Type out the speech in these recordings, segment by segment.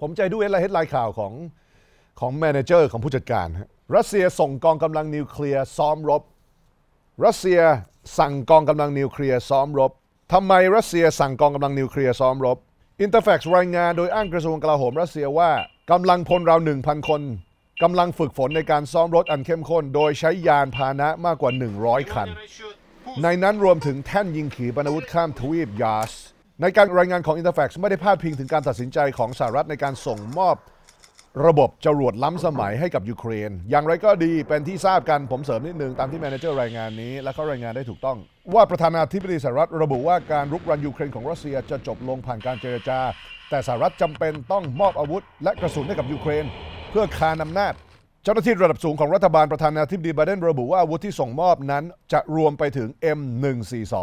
ผมใจดูเอนไล์เฮดไลน์ข่าวของของแมเนเจอร์ของผู้จัดการรัสเซียส่งกองกำลังนิวเคลียร์ซ้อมรบ รัสเซียสั่งกองกำลังนิวเคลียร์ซ้อมรบทำไมรัสเซียสั่งกองกำลังนิวเคลียร์ซ้อมรบอินเตอร์แฟกซ์รายงานโดยอ้างกระทรวงกลาโหมรัสเซียว่ากำลังพลราว 1,000 คนกำลังฝึกฝนในการซ้อมรถอันเข้มข้น โดยใช้ยานพาหนะมากกว่า 100 คัน ในนั้นรวมถึงแท่นยิงขีปนาวุธข้ามทวีปยาสในการรายงานของ Interfax ไม่ได้พาดพิงถึงการตัดสินใจของสหรัฐในการส่งมอบระบบจรวดล้ำสมัยให้กับยูเครน อย่างไรก็ดีเป็นที่ทราบกันผมเสริมนิดนึง ตามที่แมเนเจอร์รายงานนี้ และเขารายงานได้ถูกต้อง ว่าประธานาธิบดีสหรัฐ ระบุว่าการรุกรานยูเครนของรัสเซียจะจบลงผ่านการเจรจา แต่สหรัฐจำเป็นต้องมอบอาวุธ และกระสุนให้กับยูเครน เพื่อคานอานาจ เจ้าหน้าที่ระดับสูงของรัฐบาลประธานาธิบดีไบเดน ระบุว่าอาวุธที่ส่งมอบนั้น จะรวมไปถึง M142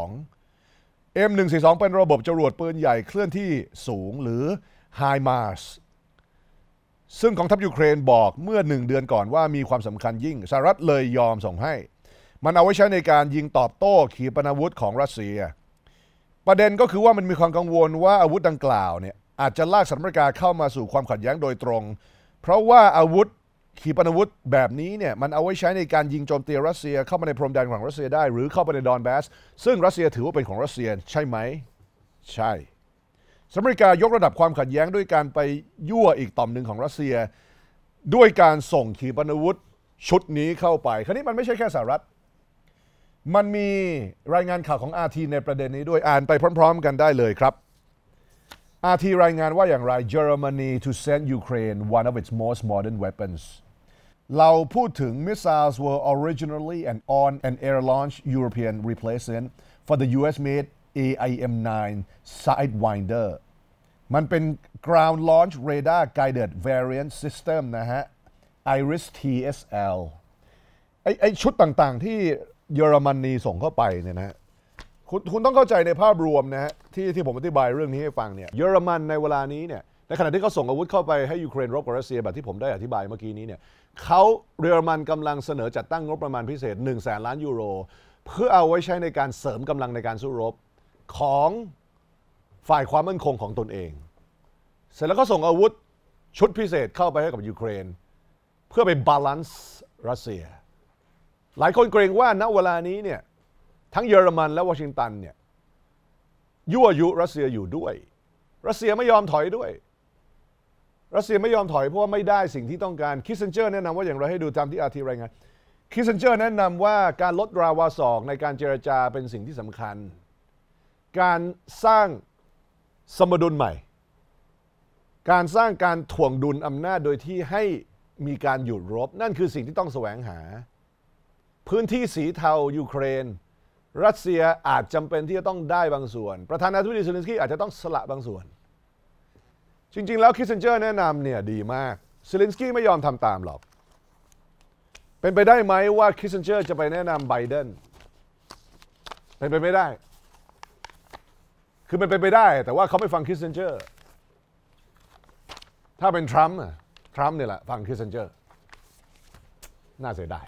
M142 เป็นระบบจรวดปืนใหญ่เคลื่อนที่สูงหรือ High Mars ซึ่งกองทัพยูเครนบอกเมื่อหนึ่งเดือนก่อนว่ามีความสำคัญยิ่งสหรัฐเลยยอมส่งให้ มันเอาไว้ใช้ในการยิงตอบโต้ขีปนาวุธของรัสเซีย ประเด็นก็คือว่ามันมีความกังวลว่าอาวุธดังกล่าวเนี่ยอาจจะลากสหรัฐอเมริกาเข้ามาสู่ความขัดแย้งโดยตรง เพราะว่าอาวุธขีปนาวุธแบบนี้เนี่ยมันเอาไว้ใช้ในการยิงโจมตีรัสเซีย เข้ามาในพรมแดนของรัสเซียได้หรือเข้าไปในดอนแบสซึ่งรัสเซียถือว่าเป็นของรัสเซียใช่ไหม ใช่สหรัฐอเมริกายกระดับความขัดแย้งด้วยการไปยั่วอีกต่อมหนึ่งของรัสเซีย ด้วยการส่งขีปนาวุธชุดนี้เข้าไป คราวนี้มันไม่ใช่แค่สหรัฐ มันมีรายงานข่าวของอาทีในประเด็นนี้ด้วยอ่านไปพร้อม ๆ กันได้เลยครับอาทีรายงานว่าอย่างไร Germany to send Ukraine one of its most modern weapons เราพูดถึง missiles were originally an on an air launch European replacement for the US-made AIM-9 Sidewinder มันเป็น ground launch radar guided variant system นะฮะ Iris TSL ไอไอชุดต่างๆที่เยอรมนีส่งเข้าไปเนี่ยนะคุณคุณต้องเข้าใจในภาพรวมนะฮะที่ที่ผมอธิบายเรื่องนี้ให้ฟังเนี่ยเยอรมันในเวลานี้เนี่ยในขณะที่เขาส่งอาวุธเข้าไปให้ยูเครนรบกับรัสเซียแบบที่ผมได้อธิบายเมื่อกี้นี้เนี่ยเขาเยอรมันกำลังเสนอจัดตั้งงบประมาณพิเศษ1นึ่งแสนล้านยูโร เพื่อเอาไว้ใช้ในการเสริมกำลังในการสู้รบ ของฝ่ายความมั่นคงของตนเอง เสร็จแล้วก็ส่งอาวุธชุดพิเศษเข้าไปให้กับยูเครน เพื่อไปบาลานซ์รัสเซียหลายคนเกรงว่าณเวลานี้เนี่ยทั้งเยอรมัน และวอชิงตันเนี่ยยั่วยุรัสเซียอยู่ด้วยรัสเซียไม่ยอมถอยด้วยรัสเซียไม่ยอมถอย เพราะว่าไม่ได้สิ่งที่ต้องการคิสเซนเจอร์แนะนำว่า อย่างไรให้ดูตามที่อาร์ทีรายงานคิสเซนเจอร์ แนะนำว่าการลดราวาสอกในการเจรจาเป็นสิ่งที่สำคัญ การสร้างสมดุลใหม่ การสร้างการถ่วงดุลอำนาจโดยที่ให้มีการหยุดรบนั่นคือสิ่งที่ต้องแสวงหา พื้นที่สีเทายูเครน รัสเซียอาจจำเป็นที่จะต้องได้บางส่วน ประธานาธิบดีเซเลนสกี้อาจจะต้องสละบางส่วนจริง ๆ แล้วคิสเซนเจอร์แนะนำเนี่ยดีมากเซเลนสกี้ไม่ยอมทำตามหรอก เป็นไปได้ไหมว่าคิสเซนเจอร์ จะไปแนะนำไบเดนเป็นไปไม่ได้ คือมันเป็นไปได้แต่ว่าเขาไม่ฟังคิสเซนเจอร์ถ้าเป็นทรัมป์ทรัมป์เนี่ยแหละ ฟังคิสเซนเจอร์ น่าเสียดาย